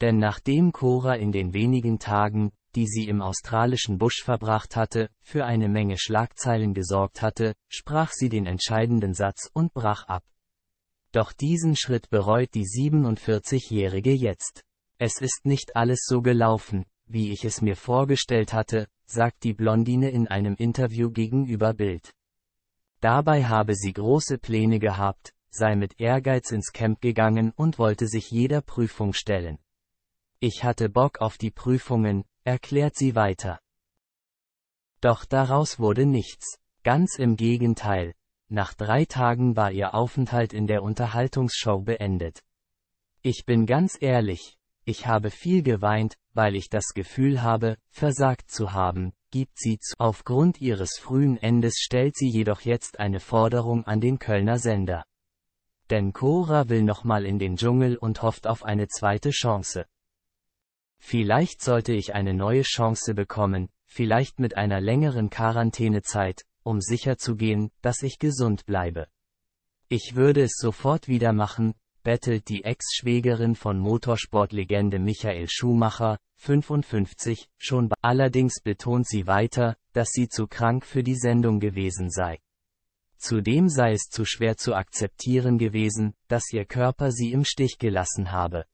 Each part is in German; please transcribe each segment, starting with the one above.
Denn nachdem Cora in den wenigen Tagen, die sie im australischen Busch verbracht hatte, für eine Menge Schlagzeilen gesorgt hatte, sprach sie den entscheidenden Satz und brach ab. Doch diesen Schritt bereut die 47-Jährige jetzt. Es ist nicht alles so gelaufen, wie ich es mir vorgestellt hatte, sagt die Blondine in einem Interview gegenüber Bild. Dabei habe sie große Pläne gehabt, sei mit Ehrgeiz ins Camp gegangen und wollte sich jeder Prüfung stellen. Ich hatte Bock auf die Prüfungen, erklärt sie weiter. Doch daraus wurde nichts. Ganz im Gegenteil. Nach drei Tagen war ihr Aufenthalt in der Unterhaltungsshow beendet. Ich bin ganz ehrlich, ich habe viel geweint, weil ich das Gefühl habe, versagt zu haben, gibt sie zu. Aufgrund ihres frühen Endes stellt sie jedoch jetzt eine Forderung an den Kölner Sender. Denn Cora will nochmal in den Dschungel und hofft auf eine zweite Chance. Vielleicht sollte ich eine neue Chance bekommen, vielleicht mit einer längeren Quarantänezeit, um sicherzugehen, dass ich gesund bleibe. Ich würde es sofort wieder machen, bettelt die Ex-Schwägerin von Motorsportlegende Michael Schumacher, 55, schon. bei. Allerdings betont sie weiter, dass sie zu krank für die Sendung gewesen sei. Zudem sei es zu schwer zu akzeptieren gewesen, dass ihr Körper sie im Stich gelassen habe.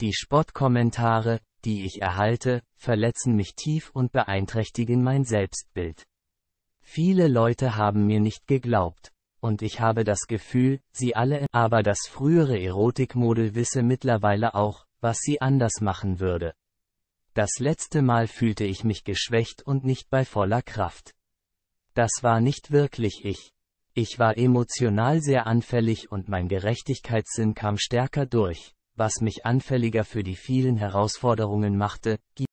Die Spottkommentare, die ich erhalte, verletzen mich tief und beeinträchtigen mein Selbstbild. Viele Leute haben mir nicht geglaubt. Und ich habe das Gefühl, sie alle, aber das frühere Erotikmodel wisse mittlerweile auch, was sie anders machen würde. Das letzte Mal fühlte ich mich geschwächt und nicht bei voller Kraft. Das war nicht wirklich ich. Ich war emotional sehr anfällig und mein Gerechtigkeitssinn kam stärker durch was mich anfälliger für die vielen Herausforderungen machte,